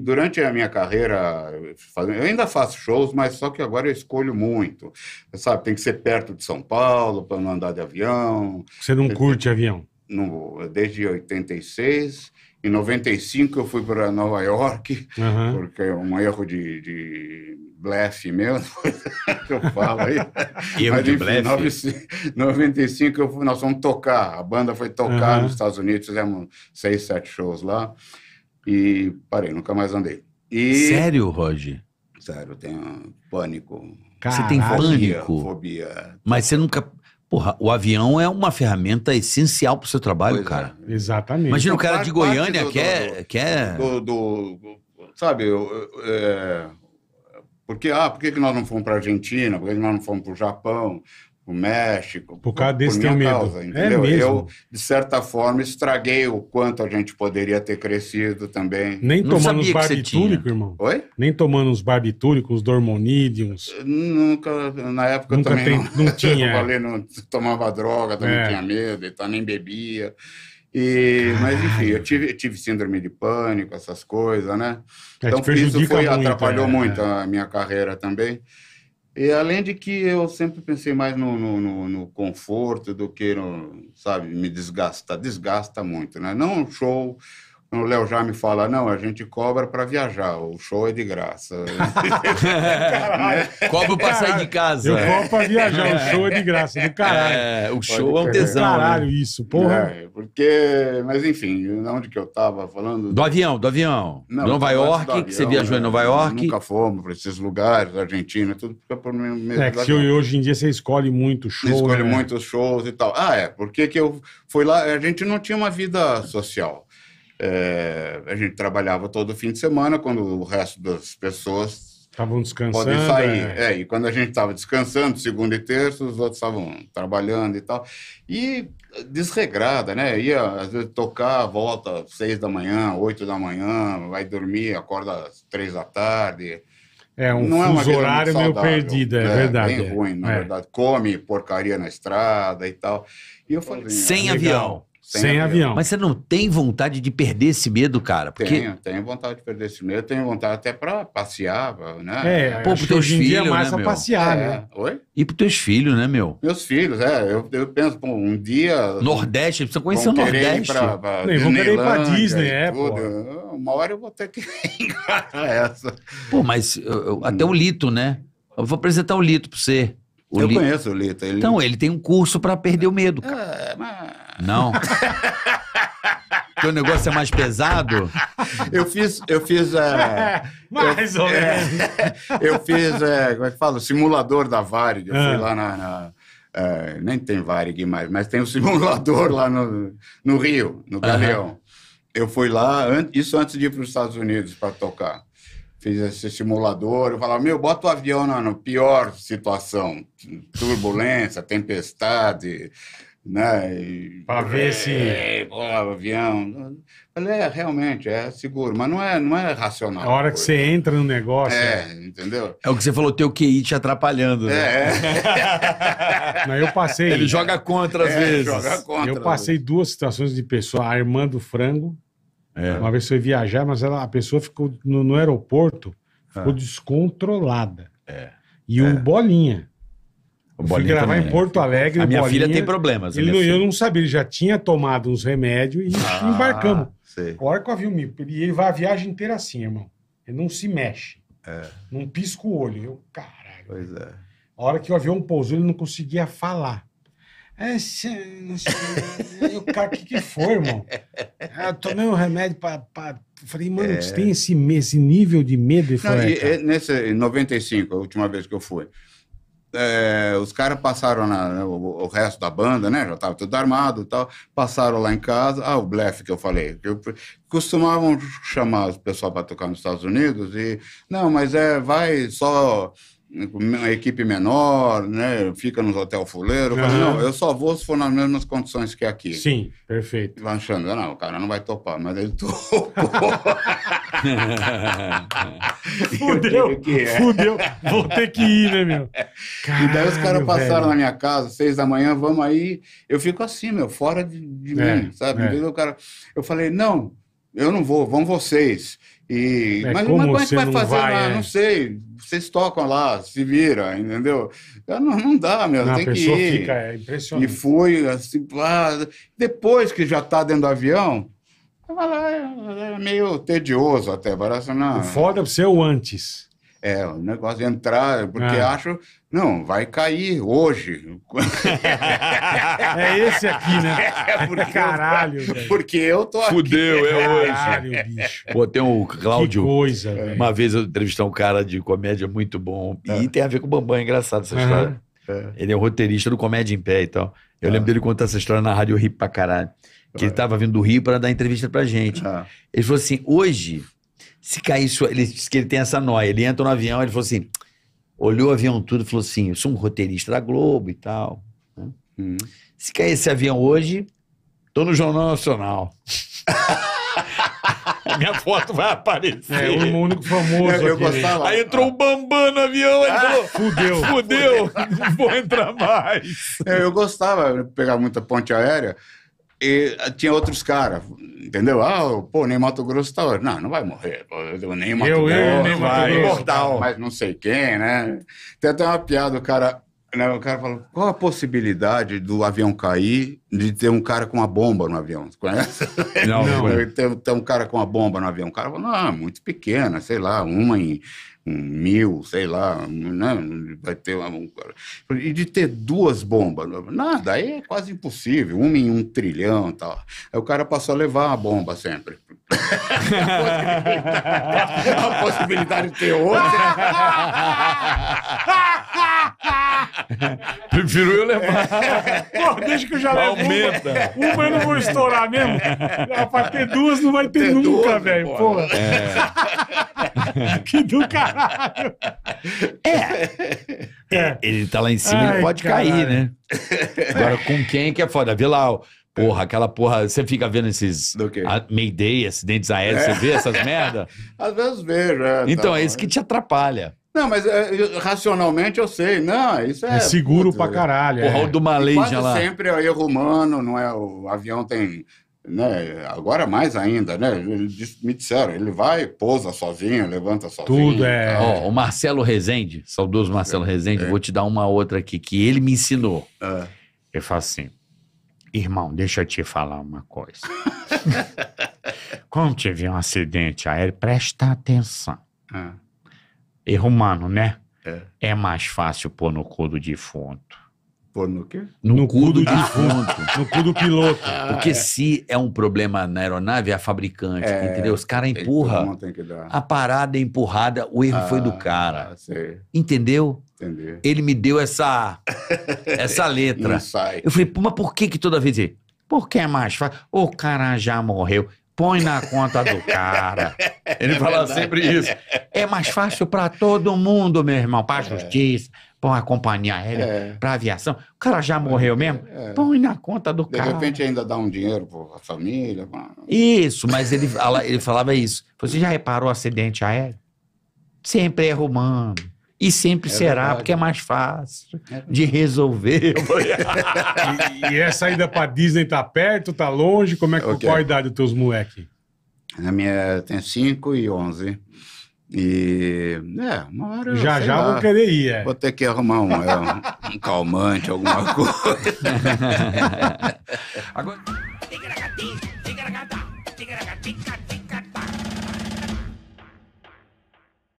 durante a minha carreira, eu ainda faço shows, mas só que agora eu escolho muito. Sabe, tem que ser perto de São Paulo para não andar de avião. Você não curte eu, avião? No, desde 86. Em 95 eu fui para Nova York, uhum. porque é um erro de, de blefe mesmo que eu falo aí. erro Mas, de enfim, blefe? Em 95 eu fui, nós fomos tocar, a banda foi tocar uhum. nos Estados Unidos, fizemos seis, sete shows lá. E parei, nunca mais andei. E... Sério, Roger? Sério, eu tenho pânico. Caralho. Você tem pânico? Fobia. Mas você nunca. Porra, o avião é uma ferramenta essencial para o seu trabalho, pois é. cara. É. Exatamente. Imagina o então, cara de Goiânia do, quer, é- do, quer. É- do, do sabe, é, porque, ah, por que, que nós não fomos para a Argentina? Por que nós não fomos para o Japão? México. Por causa desse por minha causa, medo. É entendeu? É mesmo. Eu, de certa forma, estraguei o quanto a gente poderia ter crescido também. Nem não tomando os barbitúricos, irmão? Oi? Nem tomando os barbitúricos, os dormonídeos. Nunca, na época Nunca também tem, não, não tinha. falei, não tomava droga, também é. tinha medo, então nem bebia. E, mas enfim, eu tive, eu tive, síndrome de pânico, essas coisas, né? É, então isso foi, muito, atrapalhou é, muito é. a minha carreira também. E além de que eu sempre pensei mais no, no, no, no conforto do que no, sabe, me desgastar. Desgasta muito, né? Não um show o Léo já me fala, não, a gente cobra para viajar, o show é de graça. caralho. Cobra para sair de casa. Eu cobro para viajar, o show é de graça, do caralho. É, o show Pode é um tesão. Né? Caralho, né? isso, porra. É, porque, mas enfim, onde que eu tava falando? Do avião, do avião. Não, Nova York, avião, que você viajou em né? Nova York. Nunca fomos para esses lugares, Argentina, tudo fica por meio É que se hoje em dia você escolhe muito show. Você escolhe né? muitos shows e tal. Ah, é, porque que eu fui lá, a gente não tinha uma vida social. É, a gente trabalhava todo fim de semana, quando o resto das pessoas estavam descansando. Podem sair. É. é e quando a gente estava descansando, segunda e terça, os outros estavam trabalhando e tal. E desregrada, né? Ia, às vezes, tocar, volta às seis da manhã, oito da manhã vai dormir, acorda às três da tarde. É um não é fuso é horário meio perdido, é, é verdade. Bem é. ruim, na é. verdade. Come porcaria na estrada e tal. E eu falei... Sem ah, avião. Sem, sem avião. avião. Mas você não tem vontade de perder esse medo, cara? Porque... Tenho, tenho vontade de perder esse medo. Tenho vontade até para passear, né? É, é. Pô, pro teus filhos, é mais né, passear, né? é. né? Oi? E pros teus filhos, né, meu? Meus filhos, é. Eu, eu penso, bom, um dia... Nordeste, precisa conhecer o Nordeste. Pra, pra não, vou querer ir pra Disney, é, pô. Uma hora eu vou ter que encarar essa. Pô, mas eu, até o Lito, né? Eu vou apresentar o Lito pra você. O eu Lito. conheço o Lito. Ele... Então, ele tem um curso para perder o medo, cara. É, mas não? Teu negócio é mais pesado? Eu fiz, eu fiz é, mais eu, ou é, menos. É, eu fiz, é, como é que fala? O simulador da Varig. Eu fui ah. lá na. na é, nem tem Varig mais, mas tem um simulador lá no, no Rio, no Galeão. Uhum. Eu fui lá, isso antes de ir para os Estados Unidos para tocar fiz esse simulador. Eu falava, meu, bota o avião na pior situação: turbulência, tempestade, né? Para ver é, se. o avião. Falei, é, realmente, é seguro, mas não é, não é racional. A hora que você entra no negócio. É, é, entendeu? É o que você falou, teu QI te atrapalhando. Né? É. é. mas eu passei. Ele joga contra às é, vezes. Joga contra, eu passei duas situações de pessoa, a irmã do frango. É. Uma vez foi viajar, mas ela, a pessoa ficou no, no aeroporto, ficou ah. descontrolada. E o bolinha. Fui gravar em Porto Alegre. A minha bolinha, filha tem problemas. Ele, é não, eu assim. não sabia, ele já tinha tomado uns remédios e ah, embarcamos. Sei. A hora que o avião me. E ele vai a viagem inteira assim, irmão. Ele não se mexe. É. Não pisca o olho. Eu, caralho. Pois é. A hora que o avião pousou, ele não conseguia falar. É, o cara, o que, que foi, irmão? Ah, eu tomei um remédio para. Falei, mano, é... você tem esse, esse nível de medo? não, é, e, é, nesse, em 95, a última vez que eu fui, é, os caras passaram na, né, o, o, resto da banda, né? Já estava tudo armado e tal. Passaram lá em casa. Ah, o blefe que eu falei. Que eu, costumavam chamar o pessoal para tocar nos Estados Unidos e. Não, mas é, vai só uma equipe menor, né? Fica nos hotel fuleiro. Uhum. não, eu só vou se for nas mesmas condições que aqui. Sim, perfeito. Lanchando, ah, não, o cara não vai topar, mas ele topou. fudeu, que é. fudeu. Vou ter que ir, né, meu? Caralho, e daí os caras passaram velho. na minha casa, seis da manhã, vamos aí. Eu fico assim, meu, fora de, de é, mim, sabe? É. O cara, eu falei, não, eu não vou, vão vocês. E, é, mas como mas é vai fazer vai, lá? É. Não sei. Vocês tocam lá, se vira, entendeu? Não, não dá, meu. Não, tem pessoa que ir. fica é, impressionante. E fui assim, lá. Depois que já está dentro do avião, era é meio tedioso até, parece não. Né? O foda pra você é o antes. É, o negócio de entrar, porque ah. acho, não, vai cair hoje. é esse aqui, né? É porque Caralho, eu, Porque eu tô aqui. Fudeu, é hoje. Caralho, bicho. Pô, tem um Cláudio. Que coisa, Uma vez eu entrevistei um cara de comédia muito bom. É. E tem a ver com o Bambam, é engraçado essa uhum. história. É. Ele é roteirista do Comédia em Pé e tal. Eu ah. lembro dele contar essa história na rádio, Rio pra caralho. Que ah. ele tava vindo do Rio para dar entrevista pra gente. Ah. Ele falou assim: hoje, se cair. isso, Ele disse que ele tem essa noia. Ele entra no avião, ele falou assim: olhou o avião tudo e falou assim: eu sou um roteirista da Globo e tal. Né? Hum. Se cair esse avião hoje, tô no Jornal Nacional. Minha foto vai aparecer. É, o único famoso. Eu, eu gostava. Aí entrou o Bambam no avião, aí ah, falou: fudeu. Fudeu, não vou entrar mais. Eu, é, eu gostava de pegar muita ponte aérea e tinha outros caras, entendeu? Ah, pô, nem Mato Grosso tá. Não, não vai morrer. Nem Mato eu, Grosso. Eu, nem vai, imortal. Mas não sei quem, né? Tem até uma piada, o cara né, o cara falou, qual a possibilidade do avião cair de ter um cara com uma bomba no avião? Você conhece? Não, não é. ter, um cara com uma bomba no avião. O cara falou, não, é muito pequena, sei lá, uma em um mil, sei lá, né? vai ter uma... E de ter duas bombas? Nada, aí é quase impossível, uma em um trilhão e tal. Aí o cara passou a levar a bomba sempre. a, possibilidade, a possibilidade de ter outra... Prefiro eu levar. É. Pô, deixa que eu já levo. Uma, uma eu não vou estourar mesmo. Pra ter duas não vai ter, ter nunca, velho. Porra. É. que do caralho. É. é. Ele tá lá em cima, Ai, ele pode caralho. cair, né? É. Agora, com quem é que é foda? Vê lá, Porra, aquela porra, você fica vendo esses okay. a, Mayday, acidentes aéreos, é. você vê essas merda? Às vezes vejo, é. Então, tá, é isso que te atrapalha. Não, mas é, racionalmente eu sei. Não, isso é. É seguro puto, pra caralho. Porra, é. do uma já lá. Sempre é erro humano, não é? O avião tem. Né, agora mais ainda, né? Me disseram, ele vai, pousa sozinho, levanta sozinho. Tudo é. Ó, o Marcelo Rezende, saudoso Marcelo é, Rezende, é. vou te dar uma outra aqui que ele me ensinou. É. Ele fala assim: irmão, deixa eu te falar uma coisa. Quando tiver um acidente aéreo, presta atenção. É Erro humano, né? É. É mais fácil pôr no cu do defunto. Pôr no quê? No, no cu, do defunto. no cu do piloto. Porque ah, é. se é um problema na aeronave, é a fabricante, é, entendeu? Os caras empurram. A parada é empurrada, o erro ah, foi do ah, cara. Sei. Entendeu? Entendi. Ele me deu essa, essa letra. Eu falei, mas por que que toda vez... Porque é mais fácil. O cara já morreu põe na conta do cara. Ele é fala verdade. sempre isso. É mais fácil para todo mundo, meu irmão, para a é. justiça, para a companhia aérea, é. para a aviação. O cara já morreu é, mesmo? É. Põe na conta do de cara. De repente ainda dá um dinheiro para a família. Mano. Isso, mas ele, ele falava isso. Você já reparou o acidente aéreo? Sempre é romano e sempre é será, verdade. porque é mais fácil é de resolver. e, e essa ida para Disney tá perto, tá longe? Como é que okay. qual a idade dos teus moleques? Na minha tem 5 e 11. E é, uma hora. Já eu, já lá, vou querer ir. É. Vou ter que arrumar um, é, um calmante, alguma coisa. Agora.